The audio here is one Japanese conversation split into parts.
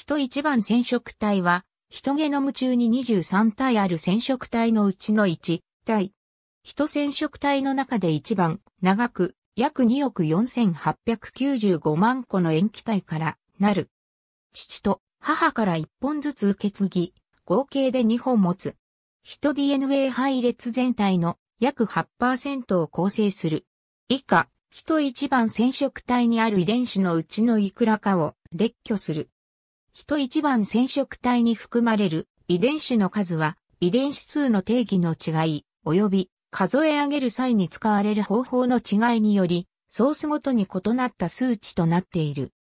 人一番染色体は、人ゲノム中に23体ある染色体のうちの1体。人染色体の中で一番長く約2億4895万個の塩基体からなる。父と母から1本ずつ受け継ぎ、合計で2本持つ。人 DNA 配列全体の約8%を構成する。以下、人一番染色体にある遺伝子のうちのいくらかを列挙する。人一番染色体に含まれる遺伝子の数は遺伝子数の定義の違い、及び数え上げる際に使われる方法の違いにより、ソースごとに異なった数値となっている。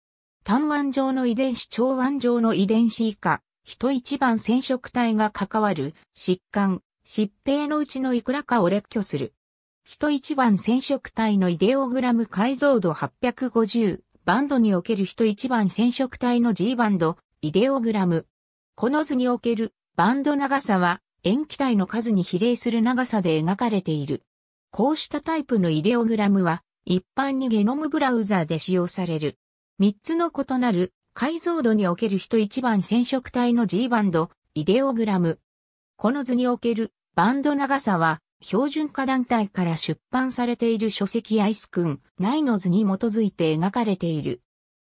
単腕上の遺伝子、長腕上の遺伝子以下、人一番染色体が関わる疾患、疾病のうちのいくらかを列挙する。人一番染色体のイデオグラム解像度850バンドにおける人一番染色体の G バンドイデオグラム。この図におけるバンド長さは塩基体の数に比例する長さで描かれている。こうしたタイプのイデオグラムは一般にゲノムブラウザーで使用される。3つの異なる解像度における人1番染色体の G バンド、イデオグラム。この図におけるバンド長さは標準化団体から出版されている書籍アイス君、ナイノズに基づいて描かれている。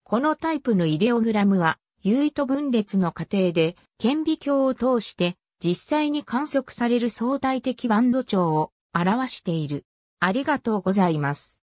このタイプのイデオグラムはユイト分裂の過程で、顕微鏡を通して実際に観測される相対的バンド長を表している。ありがとうございます。